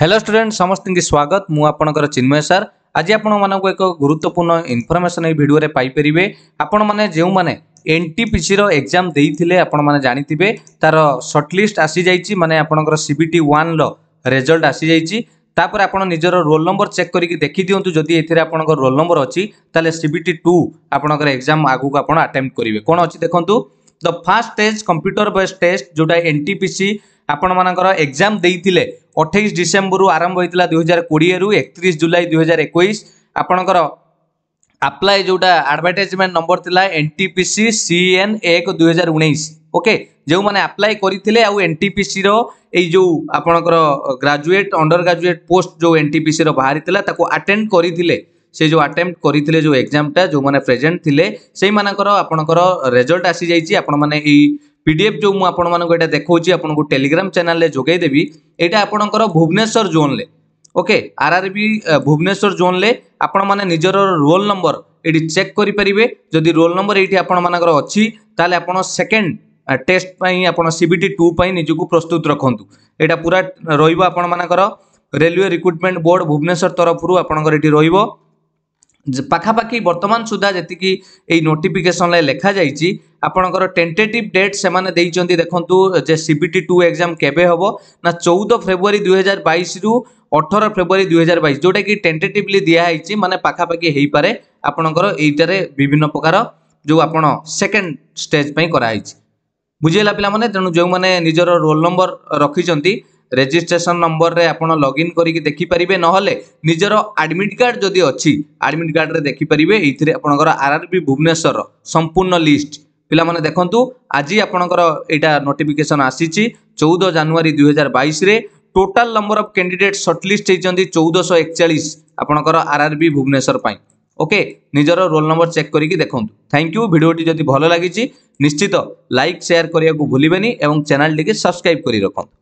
hello student समस्त स्वागत मुझे चिन्मय सर आज आपको एक गुरुत्वपूर्ण इनफर्मेसन ये भिडियो पाइपर आपण मैंने जो मैंने N T P C exam देते आपने जानते तार सर्टलीस्ट आसी जा जाइए मानने सी सीबीटी वन रेजल्ट आसी जाइए आप निजर रोल नंबर चेक करके देखी दिंतु जदि ये रोल नंबर अच्छी तेल सी टी टू आपंकर एक्जाम आगे आप आटेम्प्ट करेंगे कौन अच्छी देखो the fast test computer based test जोटा एन टी पी सी आपण मान एक्जाम ଅଠେଇଶ ଡିସେମ୍ବରରୁ ଆରମ୍ଭ ହୋଇଥିଲା ଦୁଇହଜାର କୋଡ଼ିଏରୁ ଏକତିରିଶ ଜୁଲାଇ ଦୁଇହଜାର ଏକୋଇଶ ଆପଣଙ୍କର ଆପ୍ଲାଏ ଯେଉଁଟା ଆଡ଼ଭାର୍ଟାଇଜମେଣ୍ଟ ନମ୍ବର ଥିଲା N T P C C N ଏକ ଦୁଇହଜାର ଉଣେଇଶ ଓକେ ଯେଉଁମାନେ ଆପ୍ଲାଏ କରିଥିଲେ ଆଉ ଏନ୍ ଟି ପି ସିର ଏଇ ଯେଉଁ ଆପଣଙ୍କର ଗ୍ରାଜୁଏଟ୍ ଅଣ୍ଡର ଗ୍ରାଜୁଏଟ୍ ପୋଷ୍ଟ ଯେଉଁ ଏନ୍ ଟି ପି ସିର ବାହାରିଥିଲା ତାକୁ ଆଟେଣ୍ଡ କରିଥିଲେ ସେ ଯେଉଁ ଆଟେମ୍ପ୍ଟ କରିଥିଲେ ଯେଉଁ ଏକ୍ଜାମ୍ଟା ଯେଉଁମାନେ ପ୍ରେଜେଣ୍ଟ ଥିଲେ ସେଇମାନଙ୍କର ଆପଣଙ୍କର ରେଜଲ୍ଟ ଆସିଯାଇଛି ଆପଣମାନେ ଏଇ পিডিএফ যে আপনার এটা দেখছি আপনার টেলিগ্রাম চ্যানেলে যোগাই দেবি এটা আপনার ভুবনেশ্বর জোনলে okay R R B Bhubaneswar জোনলে আপনার নিজের রোল নম্বর এটি চেক করে পারে যদি রোল নম্বর এইটি আপনার অছি তাহলে আপনার সেকেন্ড টেস্ট পাই আপনার সিবিটি টু পাই নিজকে প্রস্তুত রাখতু এটা পুরা রহব আপনার রেলওয়ে রিক্রুটমেন্ট বোর্ড ভুবনেশ্বর তরফর আপনার এটি রহব ପାଖାପାଖି ବର୍ତ୍ତମାନ ସୁଦ୍ଧା ଯେତିକି ଏଇ ନୋଟିଫିକେସନ୍ରେ ଲେଖାଯାଇଛି ଆପଣଙ୍କର ଟେଣ୍ଟେଟିଭ୍ ଡେଟ୍ ସେମାନେ ଦେଇଛନ୍ତି ଦେଖନ୍ତୁ ଯେ C B T two exam କେବେ ହେବ ନା ଚଉଦ ଫେବୃଆରୀ ଦୁଇହଜାର ବାଇଶରୁ ଅଠର ଫେବୃଆରୀ ଦୁଇହଜାର ବାଇଶ ଯେଉଁଟାକି ଟେଣ୍ଟେଟିଭ୍ଲି ଦିଆହେଇଛି ମାନେ ପାଖାପାଖି ହେଇପାରେ ଆପଣଙ୍କର ଏଇଟାରେ ବିଭିନ୍ନ ପ୍ରକାର ଯେଉଁ ଆପଣ ସେକେଣ୍ଡ ଷ୍ଟେଜ୍ ପାଇଁ କରାହେଇଛି ବୁଝିହେଲା ପିଲାମାନେ ତେଣୁ ଯେଉଁମାନେ ନିଜର ରୋଲ୍ ନମ୍ବର ରଖିଛନ୍ତି ରେଜିଷ୍ଟ୍ରେସନ ନମ୍ବରରେ ଆପଣ ଲଗ୍ଇନ୍ କରିକି ଦେଖିପାରିବେ ନହେଲେ ନିଜର ଆଡ଼ମିଟ୍ କାର୍ଡ଼ ଯଦି ଅଛି ଆଡ଼ମିଟ୍ କାର୍ଡ଼ରେ ଦେଖିପାରିବେ ଏଇଥିରେ ଆପଣଙ୍କର ଆର୍ ଆର୍ ବି ଭୁବନେଶ୍ୱରର ସମ୍ପୂର୍ଣ୍ଣ ଲିଷ୍ଟ ପିଲାମାନେ ଦେଖନ୍ତୁ ଆଜି ଆପଣଙ୍କର ଏଇଟା ନୋଟିଫିକେସନ୍ ଆସିଛି ଚଉଦ ଜାନୁଆରୀ ଦୁଇହଜାର ବାଇଶରେ total number of candidate shortlist ହେଇଛନ୍ତି ଚଉଦଶହ ଏକଚାଳିଶ ଆପଣଙ୍କର ଆର୍ ଆର୍ ବି ଭୁବନେଶ୍ୱର ପାଇଁ ওকে নিজের রোল নম্বর চেক করি দেখুন থ্যাংক ইউ ভিডিওটি যদি ভালো লাগিছি নিশ্চিত লাইক সেয়ার করা ভুলবেনি এবং চ্যানেলটিকে সবসক্রাইব করে রাখুন